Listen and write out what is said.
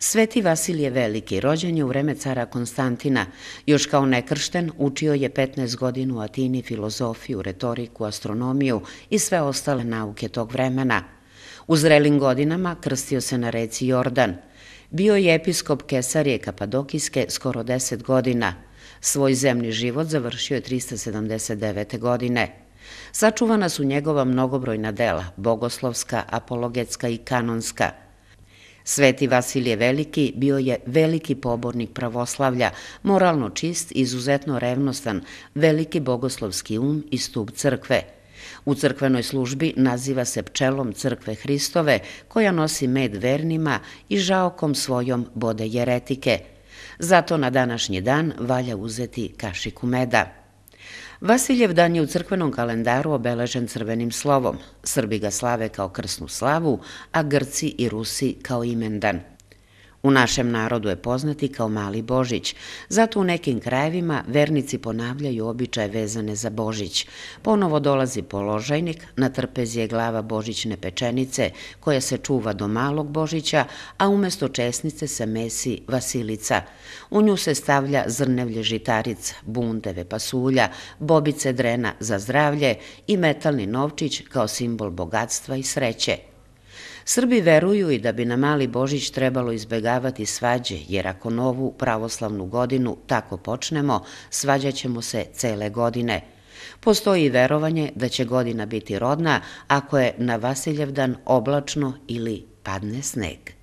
Sveti Vasilije Veliki, rođen je u vreme cara Konstantina, još kao nekršten učio je 15 godina u Atini filozofiju, retoriku, astronomiju i sve ostale nauke tog vremena. U zrelim godinama krstio se na reci Jordan. Bio je episkop Kesarije Kapadokijske skoro 10 godina. Svoj zemni život završio je 379. godine. Sačuvana su njegova mnogobrojna dela, bogoslovska, apologetska i kanonska – Sveti Vasilije Veliki bio je veliki pobornik pravoslavlja, moralno čist, izuzetno revnostan, veliki bogoslovski um i stup crkve – U crkvenoj službi naziva se pčelom crkve Hristove, koja nosi med vernima i žaokom svojom bode jeretike. Zato na današnji dan valja uzeti kašiku meda. Vasiljev dan je u crkvenom kalendaru obeležen crvenim slovom. Srbi ga slave kao krsnu slavu, a Grci i Rusi kao imendan. U našem narodu je poznati kao Mali Božić, zato u nekim krajevima vernici ponavljaju običaje vezane za Božić. Ponovo dolazi položajnik, na trpezi je glava Božićne pečenice koja se čuva do Malog Božića, a umesto česnice se mesi Vasilica. U nju se stavlja zrnevlje žitarica, bundeve pasulja, bobice drena za zdravlje i metalni novčić kao simbol bogatstva i sreće. Srbi veruju i da bi na Mali Božić trebalo izbegavati svađe, jer ako novu pravoslavnu godinu tako počnemo, svađaćemo se cele godine. Postoji verovanje da će godina biti rodna ako je na Vasiljevdan oblačno ili padne sneg.